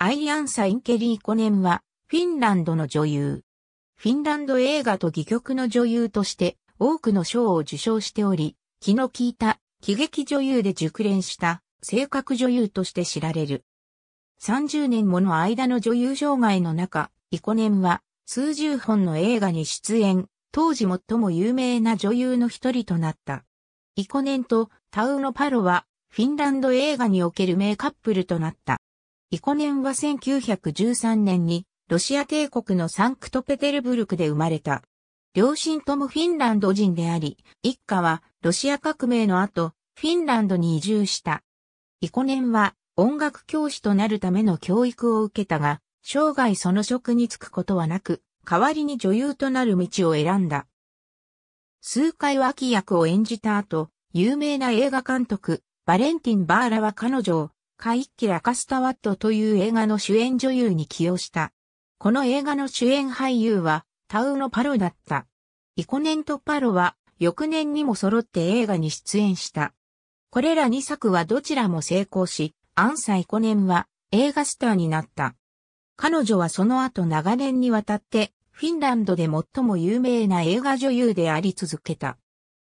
アイアンサ・インケリーコネンは、フィンランドの女優。フィンランド映画と戯曲の女優として、多くの賞を受賞しており、気の利いた、喜劇女優で熟練した、性格女優として知られる。30年もの間の女優生涯の中、イコネンは、数十本の映画に出演、当時最も有名な女優の一人となった。イコネンとタウノ・パロは、フィンランド映画における名カップルとなった。イコネンは1913年にロシア帝国のサンクトペテルブルクで生まれた。両親ともフィンランド人であり、一家はロシア革命の後、フィンランドに移住した。イコネンは音楽教師となるための教育を受けたが、生涯その職に就くことはなく、代わりに女優となる道を選んだ。数回脇役を演じた後、有名な映画監督、バレンティン・バーラは彼女をカイッキラ・カスタワットという映画の主演女優に起用した。この映画の主演俳優は、タウのパロだった。イコネンとパロは、翌年にも揃って映画に出演した。これら2作はどちらも成功し、アンサイコネンは映画スターになった。彼女はその後長年にわたって、フィンランドで最も有名な映画女優であり続けた。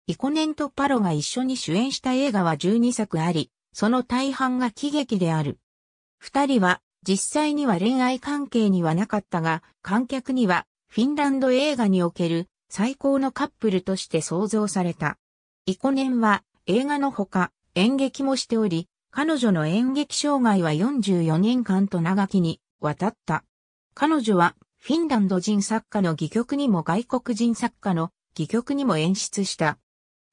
イコネンとパロが一緒に主演した映画は12作あり、その大半が喜劇である。二人は実際には恋愛関係にはなかったが、観客にはフィンランド映画における最高のカップルとして創造された。イコネンは映画のほか演劇もしており、彼女の演劇障害は44年間と長きに渡った。彼女はフィンランド人作家の戯曲にも外国人作家の戯曲にも演出した。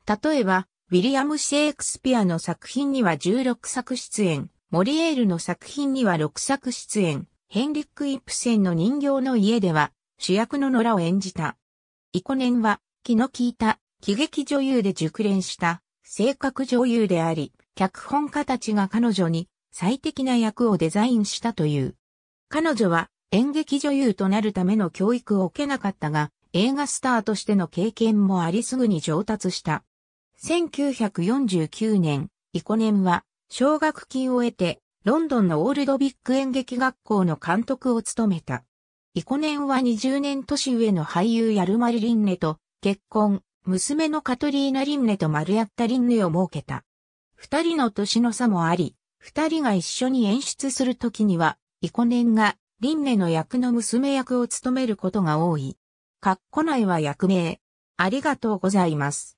例えば、ウィリアム・シェイクスピアの作品には16作出演、モリエールの作品には6作出演、ヘンリック・イプセンの人形の家では主役の野良を演じた。イコネンは気の利いた喜劇女優で熟練した性格女優であり、脚本家たちが彼女に最適な役をデザインしたという。彼女は演劇女優となるための教育を受けなかったが、映画スターとしての経験もありすぐに上達した。1949年、イコネンは、奨学金を得て、ロンドンのオールドビッグ演劇学校の監督を務めた。イコネンは20年年上の俳優ヤルマリ・リンネと結婚、娘のカトリーナ・リンネとマルヤッタ・リンネを設けた。二人の年の差もあり、二人が一緒に演出するときには、イコネンがリンネの役の娘役を務めることが多い。ッコ内は役名。ありがとうございます。